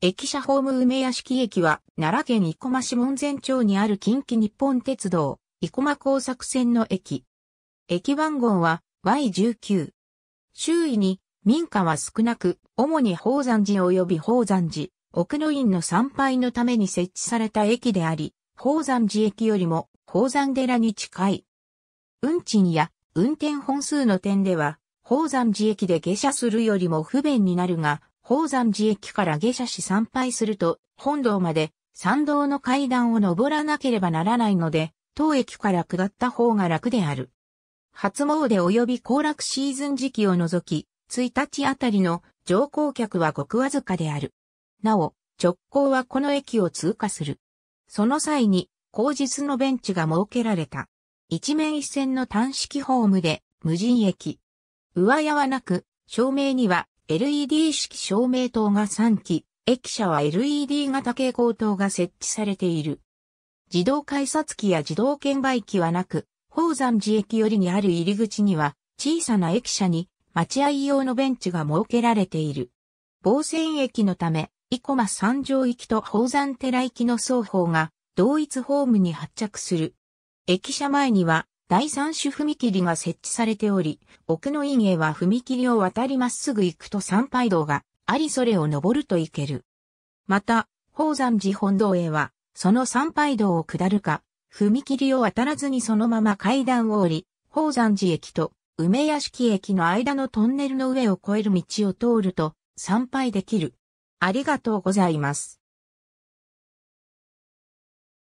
駅舎ホーム梅屋敷駅は、奈良県生駒市門前町にある近畿日本鉄道、生駒工作線の駅。駅番号は Y19。周囲に民家は少なく、主に宝山寺及び宝山寺、奥の院の参拝のために設置された駅であり、宝山寺駅よりも宝山寺に近い。運賃や運転本数の点では、宝山寺駅で下車するよりも不便になるが、宝山寺駅から下車し参拝すると、本堂まで参道の階段を登らなければならないので、当駅から下った方が楽である。初詣及び行楽シーズン時期を除き、1日あたりの乗降客はごくわずかである。なお、直行はこの駅を通過する。その際に、後日のベンチが設けられた。一面一線の単式ホームで、無人駅。上屋はなく、照明には LED 式照明灯が3基、駅舎は LED 型蛍光灯が設置されている。自動改札機や自動券売機はなく、宝山寺駅よりにある入り口には、小さな駅舎に待合用のベンチが設けられている。防線駅のため、生駒三条行きと宝山寺行きの双方が同一ホームに発着する。駅舎前には第三種踏切が設置されており、奥の院へは踏切を渡りまっすぐ行くと参拝道がありそれを登ると行ける。また、宝山寺本堂へは、その参拝道を下るか、踏切を渡らずにそのまま階段を降り、宝山寺駅と梅屋敷駅の間のトンネルの上を越える道を通ると参拝できる。ありがとうございます。